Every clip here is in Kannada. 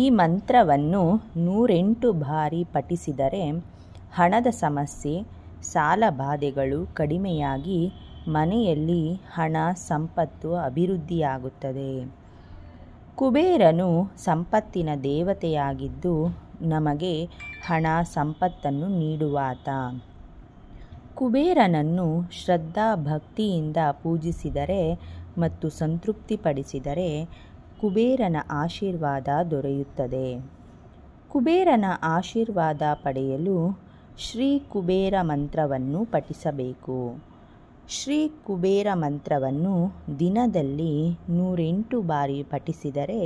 ಈ ಮಂತ್ರವನ್ನು ನೂರೆಂಟು ಬಾರಿ ಪಠಿಸಿದರೆ ಹಣದ ಸಮಸ್ಯೆ ಸಾಲ ಬಾಧೆಗಳು ಕಡಿಮೆಯಾಗಿ ಮನೆಯಲ್ಲಿ ಹಣ ಸಂಪತ್ತು ಅಭಿವೃದ್ಧಿಯಾಗುತ್ತದೆ ಕುಬೇರನು ಸಂಪತ್ತಿನ ದೇವತೆಯಾಗಿದ್ದು ನಮಗೆ ಹಣ ಸಂಪತ್ತನ್ನು ನೀಡುವಾತ ಕುಬೇರನನ್ನು ಶ್ರದ್ಧಾ ಭಕ್ತಿಯಿಂದ ಪೂಜಿಸಿದರೆ ಮತ್ತು ಸಂತೃಪ್ತಿಪಡಿಸಿದರೆ ಕುಬೇರನ ಆಶೀರ್ವಾದ ದೊರೆಯುತ್ತದೆ ಕುಬೇರನ ಆಶೀರ್ವಾದ ಪಡೆಯಲು ಶ್ರೀ ಕುಬೇರ ಮಂತ್ರವನ್ನು ಪಠಿಸಬೇಕು ಶ್ರೀ ಕುಬೇರ ಮಂತ್ರವನ್ನು ದಿನದಲ್ಲಿ ನೂರೆಂಟು ಬಾರಿ ಪಠಿಸಿದರೆ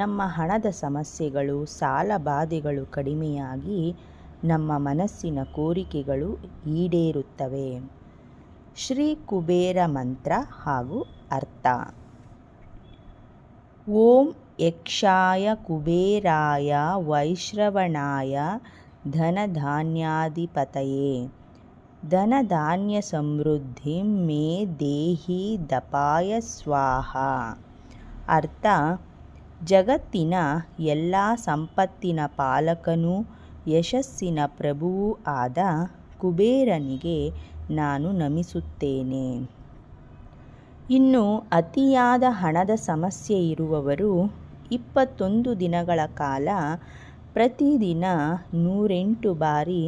ನಮ್ಮ ಹಣದ ಸಮಸ್ಯೆಗಳು ಸಾಲ ಬಾಧೆಗಳು ಕಡಿಮೆಯಾಗಿ ನಮ್ಮ ಮನಸ್ಸಿನ ಕೋರಿಕೆಗಳು ಈಡೇರುತ್ತವೆ ಶ್ರೀ ಕುಬೇರ ಮಂತ್ರ ಹಾಗೂ ಅರ್ಥ ಓಂ ಯಕ್ಷಾಯ ಕುಬೇರಾಯ ವೈಶ್ರವಣಾಯ ಧನಧಾನ್ಯಾಧಿಪತಯೇ ಧನಧಾನ್ಯ ಸಮೃದ್ಧಿ ಮೇ ದೇಹಿ ದಪಾಯ ಸ್ವಾಹ ಅರ್ಥ ಜಗತ್ತಿನ ಎಲ್ಲ ಸಂಪತ್ತಿನ ಪಾಲಕನೂ ಯಶಸ್ಸಿನ ಪ್ರಭುವೂ ಆದ ಕುಬೇರನಿಗೆ ನಾನು ನಮಿಸುತ್ತೇನೆ ಇನ್ನು ಅತಿಯಾದ ಹಣದ ಸಮಸ್ಯೆ ಇರುವವರು ಇಪ್ಪತ್ತೊಂದು ದಿನಗಳ ಕಾಲ ಪ್ರತಿದಿನ ನೂರೆಂಟು ಬಾರಿ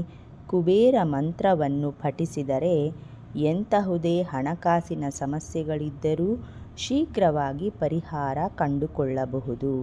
ಕುಬೇರ ಮಂತ್ರವನ್ನು ಪಠಿಸಿದರೆ ಎಂತಹುದೇ ಹಣಕಾಸಿನ ಸಮಸ್ಯೆಗಳಿದ್ದರೂ ಶೀಘ್ರವಾಗಿ ಪರಿಹಾರ ಕಂಡುಕೊಳ್ಳಬಹುದು